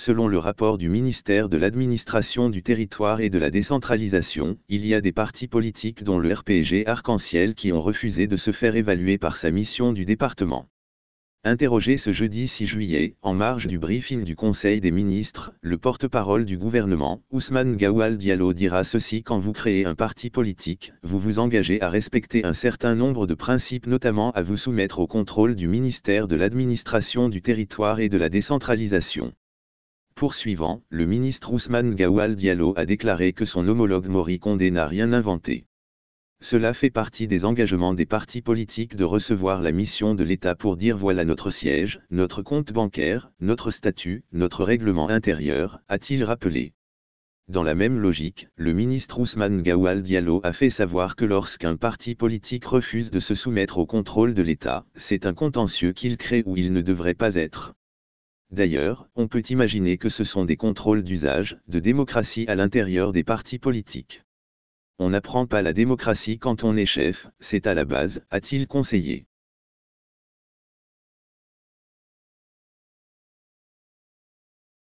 Selon le rapport du ministère de l'Administration du Territoire et de la Décentralisation, il y a des partis politiques dont le RPG Arc-en-Ciel qui ont refusé de se faire évaluer par sa mission du département. Interrogé ce jeudi 6 juillet, en marge du briefing du Conseil des ministres, le porte-parole du gouvernement, Ousmane Gawal Diallo dira ceci quand vous créez un parti politique, vous vous engagez à respecter un certain nombre de principes notamment à vous soumettre au contrôle du ministère de l'administration du territoire et de la décentralisation. Poursuivant, le ministre Ousmane Gawal Diallo a déclaré que son homologue Mori Condé n'a rien inventé. Cela fait partie des engagements des partis politiques de recevoir la mission de l'État pour dire voilà notre siège, notre compte bancaire, notre statut, notre règlement intérieur, a-t-il rappelé. Dans la même logique, le ministre Ousmane Gawal Diallo a fait savoir que lorsqu'un parti politique refuse de se soumettre au contrôle de l'État, c'est un contentieux qu'il crée où il ne devrait pas être. D'ailleurs, on peut imaginer que ce sont des contrôles d'usage, de démocratie à l'intérieur des partis politiques. On n'apprend pas la démocratie quand on est chef, c'est à la base, a-t-il conseillé.